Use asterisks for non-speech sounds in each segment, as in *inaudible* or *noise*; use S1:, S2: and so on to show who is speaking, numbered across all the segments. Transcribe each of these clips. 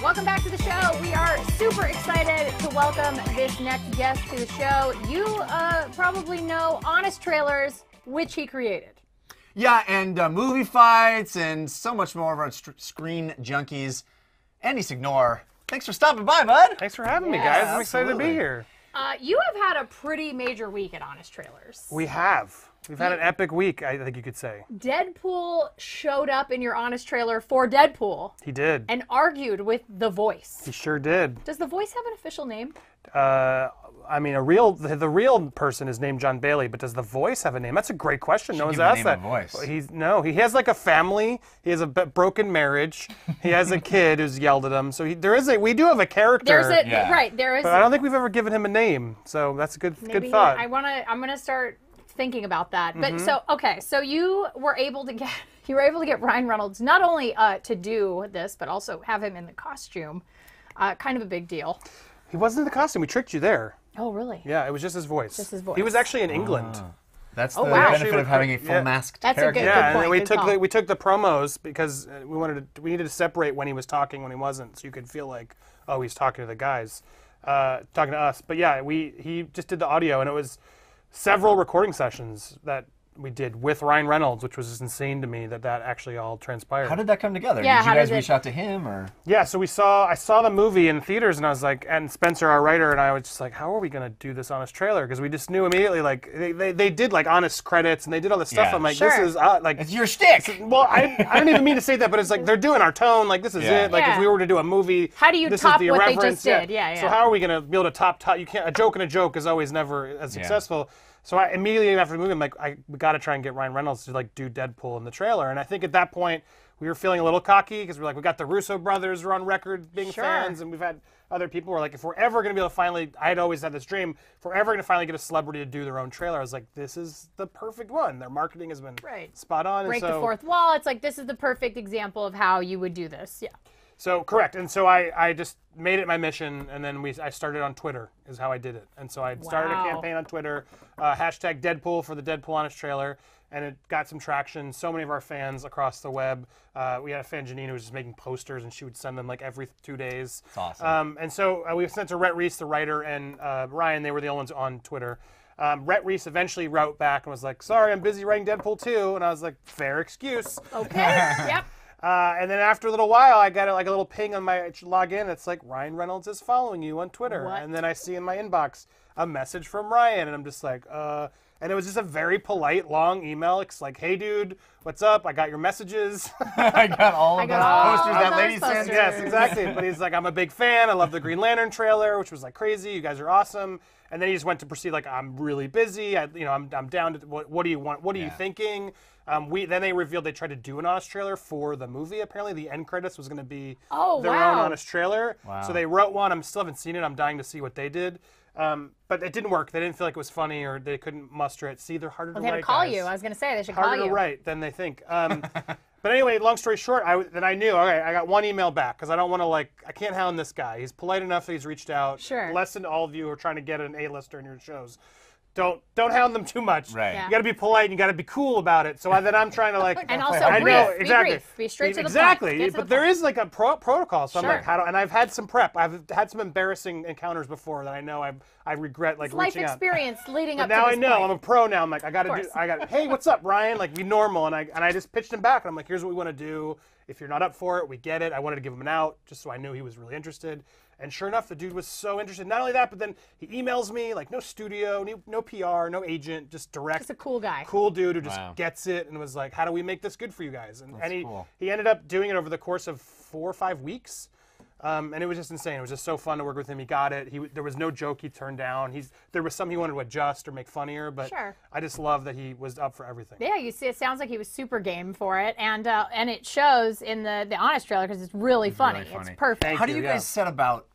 S1: Welcome back to the show. We are super excited to welcome this next guest to the show. You uh, probably know Honest Trailers, which he created.
S2: Yeah, and uh, movie fights and so much more of our st- screen junkies. Andy Signor, thanks for stopping by, bud. Thanks for having me, guys. I'm excited to be here.
S1: Uh, you have had a pretty major week at Honest Trailers. We
S3: have. We've had an epic week, I think you could say.
S1: Deadpool showed up in your Honest Trailer for Deadpool. He did. And argued with The Voice.
S3: He sure did.
S1: Does The Voice have an official name?
S3: Uh, I mean, a real the, the, real person is named John Bailey, but does the voice have a name? That's a great question. no one's asked that. Voice. He's no, he has like a family. He has a b- broken marriage. He has a kid who's yelled at him. So he, there is a we do have a character. There's a yeah. right there is. But I don't think we've ever given him a name. So that's a good Maybe good thought. He, I
S1: want to. I'm gonna start thinking about that. But mm-hmm. so okay, so you were able to get *laughs* you were able to get Ryan Reynolds not only uh, to do this, but also have him in the costume. Uh, kind of a big deal.
S3: He wasn't in the costume. We tricked you there. Oh, really? Yeah, it was just his voice. Just his voice. He was actually in England. Ah, that's oh, the Oh, wow. benefit of having a full yeah. masked That's a character. good- yeah, and point, then we good took the, we took the promos because uh, we wanted to, we needed to separate when he was talking when he wasn't, so you could feel like oh he's talking to the guys, uh, talking to us. But yeah, we he just did the audio and it was several recording sessions that we did with Ryan Reynolds, which was insane to me that that actually all transpired. How did that come together? Yeah, did you guys did reach it... out to him or? Yeah, so we saw I saw the movie in theaters and I was like, and Spencer, our writer, and I was just like, how are we gonna do this honest trailer? Because we just knew immediately like they, they, they, did like honest credits and they did all this stuff. Yeah. I'm like, sure. this is uh, like it's your shtick. well, I I don't even mean to say that, but it's like they're doing our tone. Like this is yeah. it. Like if we were to do a movie, how do you top what they just did? Yeah. yeah, So how are we gonna be able to top top? You can't a joke and a joke is always never as successful. So I immediately after the movie, I'm like, I we got to try and get Ryan Reynolds to like do Deadpool in the trailer. And I think at that point we were feeling a little cocky because we are like, we got the Russo brothers we're on record being sure. fans, and we've had other people are like, if we're ever gonna be able to finally, I would always had this dream, if we're ever gonna finally get a celebrity to do their own trailer, I was like, this is the perfect one. Their marketing has been right. spot on. Break so, the fourth
S1: wall. It's like this is the perfect example of how you would do this. Yeah.
S3: So correct, and so I, I just made it my mission, and then we I started on Twitter is how I did it, and so I started wow. a campaign on Twitter, uh, hashtag Deadpool for the Deadpool Honest trailer, and it got some traction. So many of our fans across the web, uh, we had a fan Janine who was just making posters, and she would send them like every two days. That's awesome. Um, and so uh, we sent to Rhett Reese, the writer, and uh, Ryan. They were the only ones on Twitter. Um, Rhett Reese eventually wrote back and was like, "Sorry, I'm busy writing Deadpool 2," and I was like, "Fair excuse." Okay. *laughs* yep. Uh, and then after a little while, I got like a little ping on my login. It's like Ryan Reynolds is following you on Twitter, what? and then I see in my inbox a message from Ryan, and I'm just like, uh, and it was just a very polite long email. It's like, "Hey, dude, what's up? I got your messages. *laughs* I got
S2: all of those all posters all that those lady posters. sent. Yes, exactly. *laughs*
S3: but he's like, "I'm a big fan. I love the Green Lantern trailer, which was like crazy. You guys are awesome." And then he just went to proceed like, "I'm really busy. I, you know, I'm, I'm down to what, what do you want? What are yeah. you thinking?" Um, we then they revealed they tried to do an honest trailer for the movie. Apparently, the end credits was going to be oh, their wow. own honest trailer. Wow. So they wrote one. I am still haven't seen it. I'm dying to see what they did. Um, but it didn't work. They didn't feel like it was funny, or they couldn't muster it. See, they're harder well, to they write. They had to call guys. you.
S1: I was going to say they should harder call you. Harder to write
S3: than they think. Um, *laughs* but anyway, long story short, I, I knew. Okay, I got one email back because I don't want to like I can't hound this guy. He's polite enough that he's reached out. Sure. Lesson to all of you who are trying to get an A-lister in your shows don't don't hound them too much. Right. Yeah. You got to be polite and you got to be cool about it. So then I'm trying to like *laughs* and also I brief. know be exactly brief. be straight to exactly. point. exactly. But the there point. is like a pro protocol. So sure. I'm like, how do? And I've had some prep. I've had some embarrassing encounters before that I know I I regret like it's life experience
S1: out. leading but up. Now I know point. I'm a
S3: pro. Now I'm like I got to do. I got hey what's up Ryan like be normal and I and I just pitched him back and I'm like here's what we want to do. If you're not up for it, we get it. I wanted to give him an out just so I knew he was really interested. And sure enough, the dude was so interested. Not only that, but then he emails me like no studio, no, no PR, no agent, just direct. Just a cool guy. Cool dude who just wow. gets it and was like, "How do we make this good for you guys?" And, and he cool. he ended up doing it over the course of four or five weeks. Um, and it was just insane. It was just so fun to work with him. He got it. He there was no joke he turned down. He's there was some he wanted to adjust or make funnier, but sure. I just love that he was up for everything. Yeah,
S1: you see, it sounds like he was super game for it, and uh, and it shows in the the honest trailer because it's really it's funny. Really funny. It's perfect. Thank How you, do you yeah. guys set
S2: about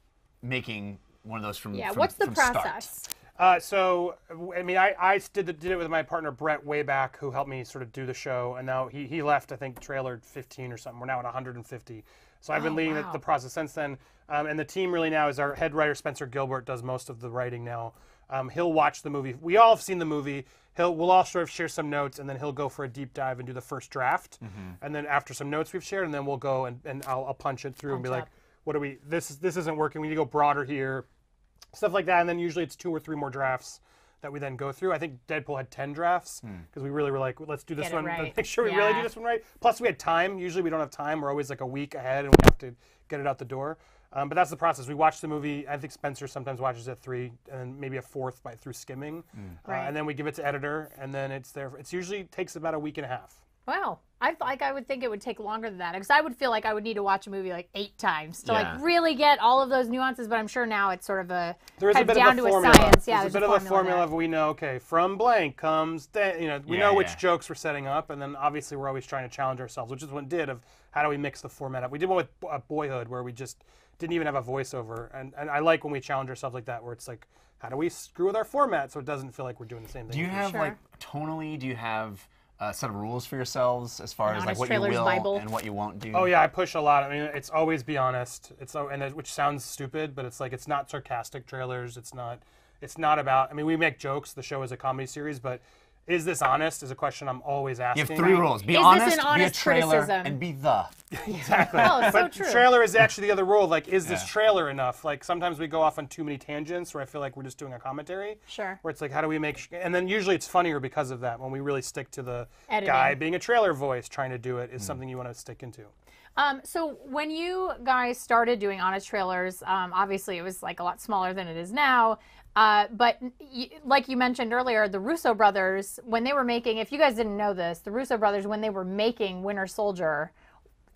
S2: making one of those from
S1: yeah. From, what's the process?
S2: Start.
S3: Uh, so, I mean, I, I did, the, did it with my partner Brett way back, who helped me sort of do the show, and now he, he left. I think trailer 15 or something. We're now at 150. So I've been oh, leading wow. the, the, process since then, um, and the team really now is our head writer Spencer Gilbert does most of the writing now. Um, he'll watch the movie. We all have seen the movie. He'll we'll all sort of share some notes, and then he'll go for a deep dive and do the first draft, mm-hmm. and then after some notes we've shared, and then we'll go and, and I'll, I'll punch it through punch and be up. like, what are we this this isn't working we need to go broader here stuff like that and then usually it's two or three more drafts that we then go through i think deadpool had 10 drafts because hmm. we really were like let's do this Get one *laughs* right. make sure we really do this one right plus we had time usually we don't have time we're always like a week ahead and we have to get it out the door um, but that's the process we watch the movie i think spencer sometimes watches it three and maybe a fourth by through skimming hmm. uh, Right. and then we give it to editor and then it's there it's usually takes about a week and a half
S1: Wow. I like I would think it would take longer than that because I would feel like I would need to watch a movie like eight times to yeah. like really get all of those nuances. But I'm sure now it's sort of a there is a bit down of a formula. a science. Yeah, there's,
S3: there's a bit a of a formula of we know okay from blank comes you know we yeah, know yeah. which jokes we're setting up, and then obviously we're always trying to challenge ourselves, which is what did of how do we mix the format up. We did one with uh, Boyhood where we just didn't even have a voiceover, and and I like when we challenge ourselves like that where it's like how do we screw with our format so it doesn't feel like we're doing the same thing. Do you have sure. like
S2: tonally? Do you have a uh, set of rules for yourselves as far as like what you will Bible. and what you won't do? Oh
S3: yeah, I push a lot. I mean, it's always be honest. It's and it, which sounds stupid, but it's like it's not sarcastic trailers. It's not. It's not about. I mean, we make jokes. The show is a comedy series, but is this honest? Is a question I'm always asking. You have three rules: be Is this honest, an honest be a trailer, criticism? and be the. *laughs* exactly. Oh, so but true. trailer is actually the other rule. Like, is this trailer enough? Like, sometimes we go off on too many tangents where I feel like we're just doing a commentary. Sure. Where it's like, how do we make? Sh-? And then usually it's funnier because of that when we really stick to the Editing. guy being a trailer voice trying to do it is hmm. something you want to stick into.
S1: Um, so when you guys started doing honest trailers, um, obviously it was like a lot smaller than it is now. Uh, but y- like you mentioned earlier, the Russo brothers, when they were making, if you guys didn't know this, the Russo brothers, when they were making Winter Soldier,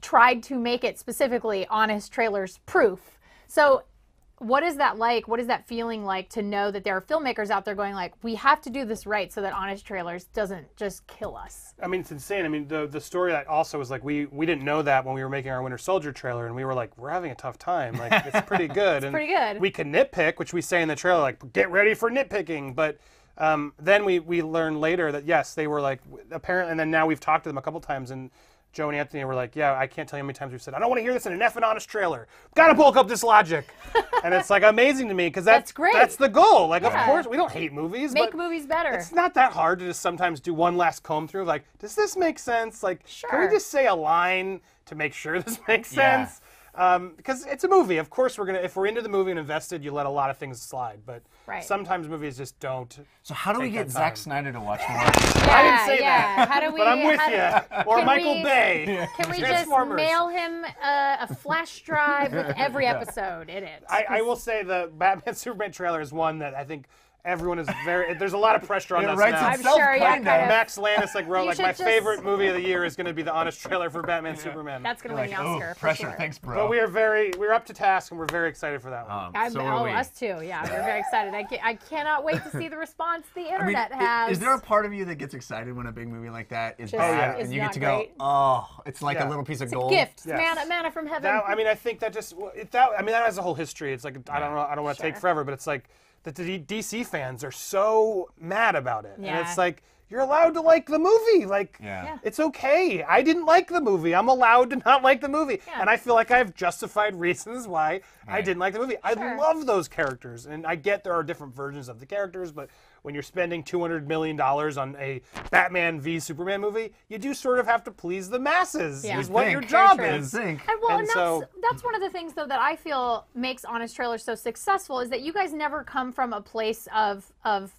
S1: tried to make it specifically honest trailers proof. So what is that like? What is that feeling like to know that there are filmmakers out there going like, we have to do this right so that Honest Trailers doesn't just kill us?
S3: I mean, it's insane. I mean, the the story that also was like we we didn't know that when we were making our Winter Soldier trailer, and we were like, we're having a tough time. Like, it's *laughs* pretty good. it's and pretty good. We can nitpick, which we say in the trailer, like, get ready for nitpicking, but. Um, then we we learn later that yes, they were like apparently, and then now we've talked to them a couple times, and Joe and Anthony were like, "Yeah, I can't tell you how many times we've said I don't want to hear this in an effing honest trailer. Gotta bulk up this logic," *laughs* and it's like amazing to me because that's, that's, great. That's the goal. Like, yeah. of course, we don't hate movies. Make movies better. It's not that hard to just sometimes do one last comb through. Like, does this make sense? Like, sure. can we just say a line to make sure *laughs* this makes yeah. sense? Um, because it's a movie. Of course, we're gonna if we're into the movie and invested, you let a lot of things slide. But Right. sometimes movies just don't. So how do we get Zack Snyder to watch the *laughs* movie? I didn't say yeah. that. How do *laughs* we? But I'm with how do- you. *laughs* Or Michael we- Bay. Can we just mail
S1: him a, a flash drive with every episode in it? I, I
S3: will say the Batman Superman trailer is one that I think Everyone is very. There's a lot of pressure on it us writes now. Itself, I'm sure, yeah, kind of. Max Landis like wrote like my just- favorite movie of the year is going to be the honest trailer for Batman Superman. That's gonna win an Oscar. for pressure. sure. Thanks, bro. but we are very we're up to task and we're very excited for that one. Um, I'm, so are oh, we. us
S1: too. Yeah, we're very excited. I, I cannot wait to see the response the *laughs* I mean, internet has. Is there a
S3: part of you that gets excited when a big movie like that is Just bad and you get to great. go, oh, it's like Yeah. a little piece of it's a gold? gift, mana, manna,
S1: manna from heaven. I mean,
S3: I think that just that I mean that has a whole history. It's like I don't know, I don't want to take forever, but it's like that the D- DC fans are so mad about it. Yeah. And it's like you're allowed to like the movie. Like, yeah. it's okay. I didn't like the movie. I'm allowed to not like the movie. Yeah. And I feel like I have justified reasons why right. I didn't like the movie. I love those characters. And I get there are different versions of the characters, but when you're spending $200 million on a Batman v Superman movie, you do sort of have to please the masses, yeah. is what your job is. Think. And, well, and, and that's, so,
S1: that's one of the things, though, that I feel makes Honest Trailers so successful is that you guys never come from a place of, of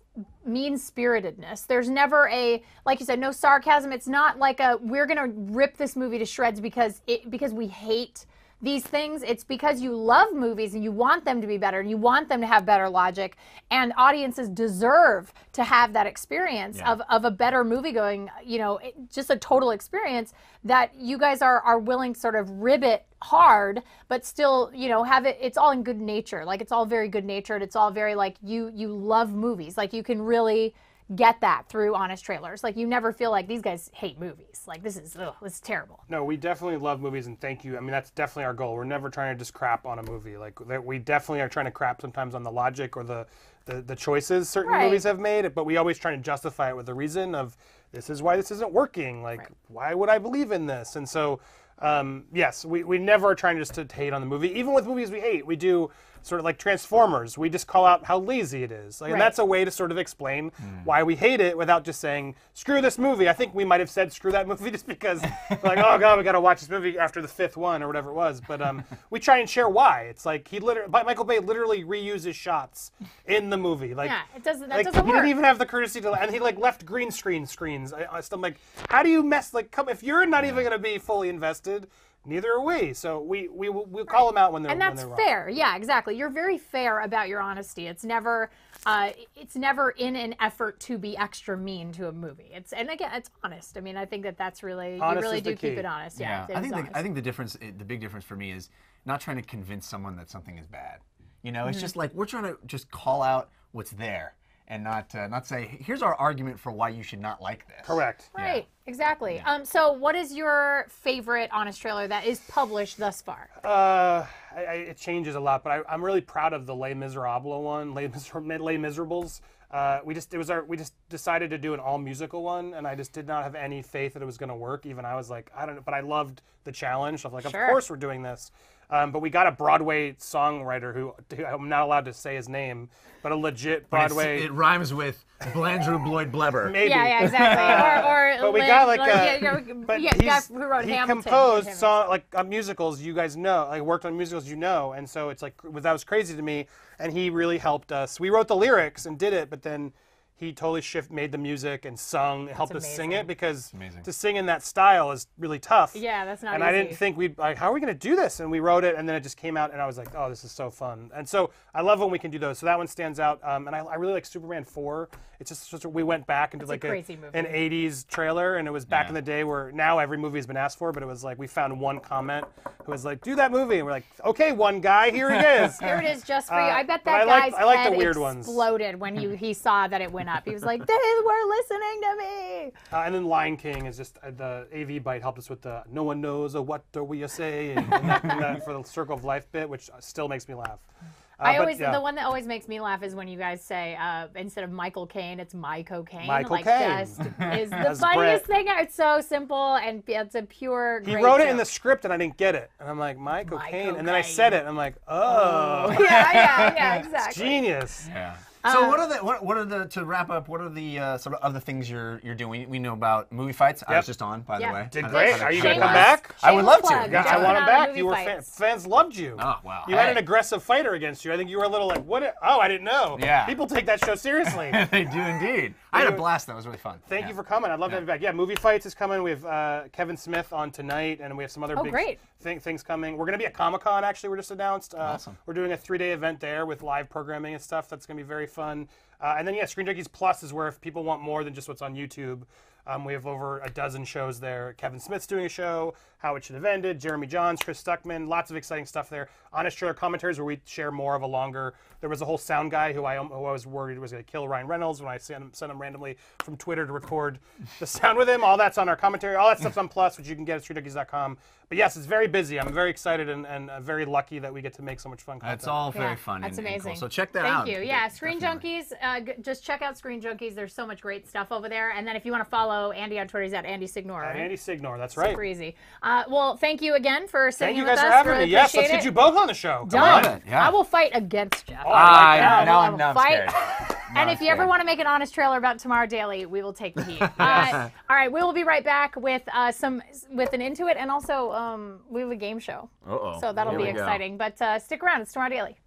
S1: mean spiritedness. There's never a like you said, no sarcasm. It's not like a we're gonna rip this movie to shreds because it because we hate these things, it's because you love movies and you want them to be better and you want them to have better logic. And audiences deserve to have that experience yeah. of, of a better movie going, you know, it, just a total experience that you guys are, are willing to sort of ribbit hard but still you know have it it's all in good nature like it's all very good natured it's all very like you you love movies like you can really get that through honest trailers. Like you never feel like these guys hate movies. Like this is ugh, this is terrible.
S3: No, we definitely love movies and thank you. I mean that's definitely our goal. We're never trying to just crap on a movie. Like we definitely are trying to crap sometimes on the logic or the the, the choices certain right. movies have made, but we always try to justify it with the reason of this is why this isn't working. Like right. why would I believe in this? And so um, yes, we, we never are trying just to hate on the movie. Even with movies we hate, we do sort of like Transformers. We just call out how lazy it is. Like, right. And that's a way to sort of explain mm. why we hate it without just saying, screw this movie. I think we might have said, screw that movie *laughs* just because, like, oh God, we got to watch this movie after the fifth one or whatever it was. But um, we try and share why. It's like he literally, Michael Bay literally reuses shots in the movie. Like, yeah,
S1: it doesn't, that like, doesn't He work. didn't even have
S3: the courtesy to, and he like left green screen screens. I, uh, uh, I'm like, how do you mess, like, come, if you're not even going to be fully invested, neither are we. So we we we we'll call them out when they're and that's they're fair.
S1: Yeah, exactly. You're very fair about your honesty. It's never uh, it's never in an effort to be extra mean to a movie. It's and again, it's honest. I mean, I think that that's really honest you really do keep it honest. Yeah, yeah. It I think the,
S2: I think the difference the big difference for me is not trying to convince someone that something is bad. You know, it's mm -hmm. just like we're trying to just call out what's there and not uh, not say here's our argument for why you should not like this. Correct.
S3: Right.
S1: Yeah. Exactly. Yeah. Um, so, what is your favorite Honest trailer that is published thus
S3: far? Uh, I, I, it changes a lot, but I, am really proud of the Les Miserables one. Les, Miser- *laughs* Les Miserables. Uh, we just it was our we just decided to do an all musical one, and I just did not have any faith that it was going to work. Even I was like, I don't know, but I loved the challenge. Of like, sure. of course we're doing this. Um, but we got a Broadway songwriter who, who, I'm not allowed to say his name, but a legit Broadway. It rhymes with Blandrew Bloyd Blebber. Maybe. Yeah, yeah, exactly. *laughs* or, or but we got like or, a. Yeah, yeah, but yeah, who wrote he Hamilton. composed song like uh, musicals. You guys know, like worked on musicals. You know, and so it's like that was crazy to me. And he really helped us. We wrote the lyrics and did it, but then he totally shift made the music and sung, that's helped amazing. us sing it because to sing in that style is really tough. Yeah, that's not. And easy. I didn't think we'd like, how are we going to do this? And we wrote it, and then it just came out, and I was like, oh, this is so fun. And so I love when we can do those. So that one stands out, um, and I, I, really like Superman four. It's just such a, we went back into like a an '80s trailer, and it was back yeah. in the day where now every movie has been asked for, but it was like we found one comment who was like, do that movie, and we're like, okay, one guy, here it *laughs* is. here it is, just for uh, you. I bet that I guy's I liked head the weird exploded
S1: ones. when you, he saw that it went he was like, they were listening to me.
S3: Uh, and then Lion King is just uh, the AV bite helped us with the no one knows a uh, what are we a saying and that, and that for the circle of life bit, which uh, still makes me laugh. Uh, I always but, yeah. the one
S1: that always makes me laugh is when you guys say uh, instead of Michael Caine, it's my cocaine. Michael like, Caine *laughs* is the funniest Brett. thing. It's so simple and it's a pure. He wrote joke. it in
S3: the script and I didn't get it, and I'm like my cocaine, my cocaine. and then I said it, and I'm like oh. *laughs* Yeah, yeah, yeah, *laughs* exactly. genius. Yeah. So uh, what are the
S2: what, what, are the to wrap up? What are the uh, sort of other things you're you're doing? We know about movie fights. Yep. I was just on, by the way. Did great. Are you gonna come back? I would love plug. to. Yeah, I want him back. You were fan,
S3: fans loved you. Oh wow. You hey. had an aggressive fighter against you. I think you were a little like what? Oh, I didn't know. Yeah. People take that show seriously. *laughs* they
S2: do indeed. I had a blast. That was really fun.
S3: Thank yeah. you for coming. I'd love to have you back. Yeah, movie fights is coming. We have uh, Kevin Smith on tonight, and we have some other oh, big great. things coming. We're gonna be at Comic Con actually. We're just announced. Uh, awesome. We're doing a three day event there with live programming and stuff. That's gonna be very fun. Uh, and then yeah, Screen Junkies Plus is where if people want more than just what's on YouTube, um, we have over a dozen shows there. Kevin Smith's doing a show, How It Should Have Ended, Jeremy Johns, Chris Stuckman, lots of exciting stuff there. Honest trailer commentaries where we share more of a longer. There was a whole sound guy who I um, who I was worried was going to kill Ryan Reynolds when I sent him, sent him randomly from Twitter to record the *laughs* sound with him. All that's on our commentary. All that stuff's on Plus, which you can get at streetduggies.com but yes, it's very busy. I'm very excited and, and uh, very lucky that we get to make so much fun content. It's all very Yeah, fun. that's and- and cool. amazing. So check that out. Thank you.
S1: Yeah, Screen Definitely. Junkies. Uh, g- just check out Screen Junkies. There's so much great stuff over there. And then if you want to follow Andy on Twitter, he's at Andy Signor. right? Andy
S3: Signor, that's right. Super easy.
S1: Uh, well, thank you again for sitting Thank you guys with for us. having Really me. Yes, let's get it. you
S3: both on the show. Come on. Done. yeah. I will
S1: fight against Jeff. Oh, I like I, I'm, not I'm scared. *laughs* and if you ever want to make an honest trailer about Tomorrow Daily, we will take the heat. *laughs* uh, all right, we will be right back with uh, some with an Intuit, and also um, we have a game show. Uh-oh. So that'll Here be exciting. Go. But uh, stick around. It's Tomorrow Daily.